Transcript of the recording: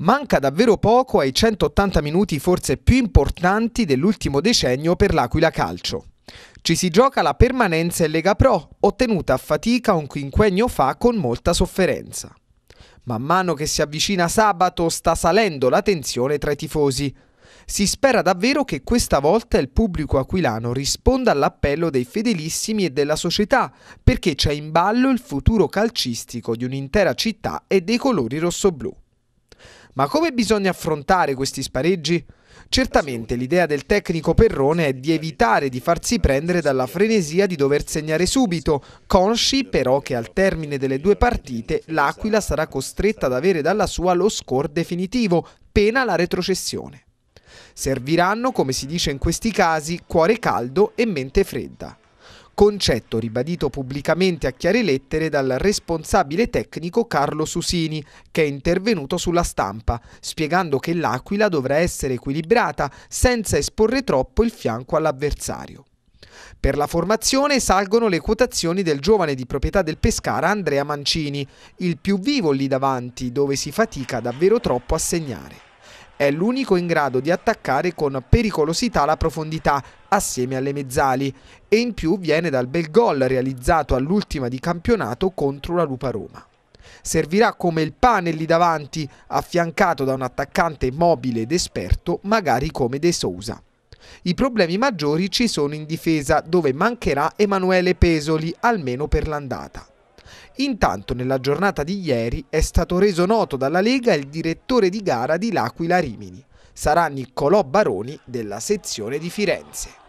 Manca davvero poco ai 180 minuti forse più importanti dell'ultimo decennio per l'Aquila Calcio. Ci si gioca la permanenza in Lega Pro, ottenuta a fatica un quinquennio fa con molta sofferenza. Man mano che si avvicina sabato sta salendo la tensione tra i tifosi. Si spera davvero che questa volta il pubblico aquilano risponda all'appello dei fedelissimi e della società, perché c'è in ballo il futuro calcistico di un'intera città e dei colori rossoblù. Ma come bisogna affrontare questi spareggi? Certamente l'idea del tecnico Perrone è di evitare di farsi prendere dalla frenesia di dover segnare subito, consci però che al termine delle due partite l'Aquila sarà costretta ad avere dalla sua lo score definitivo, pena la retrocessione. Serviranno, come si dice in questi casi, cuore caldo e mente fredda concetto ribadito pubblicamente a chiare lettere dal responsabile tecnico Carlo Susini, che è intervenuto sulla stampa, spiegando che l'Aquila dovrà essere equilibrata senza esporre troppo il fianco all'avversario. Per la formazione salgono le quotazioni del giovane di proprietà del Pescara Andrea Mancini, il più vivo lì davanti dove si fatica davvero troppo a segnare. È l'unico in grado di attaccare con pericolosità la profondità, assieme alle mezzali, e in più viene dal bel gol realizzato all'ultima di campionato contro la Lupa Roma. Servirà come il pane lì davanti, affiancato da un attaccante mobile ed esperto, magari come De Sousa. I problemi maggiori ci sono in difesa, dove mancherà Emanuele Pesoli, almeno per l'andata. Intanto nella giornata di ieri è stato reso noto dalla Lega il direttore di gara di L'Aquila Rimini. Sarà Niccolò Baroni della sezione di Firenze.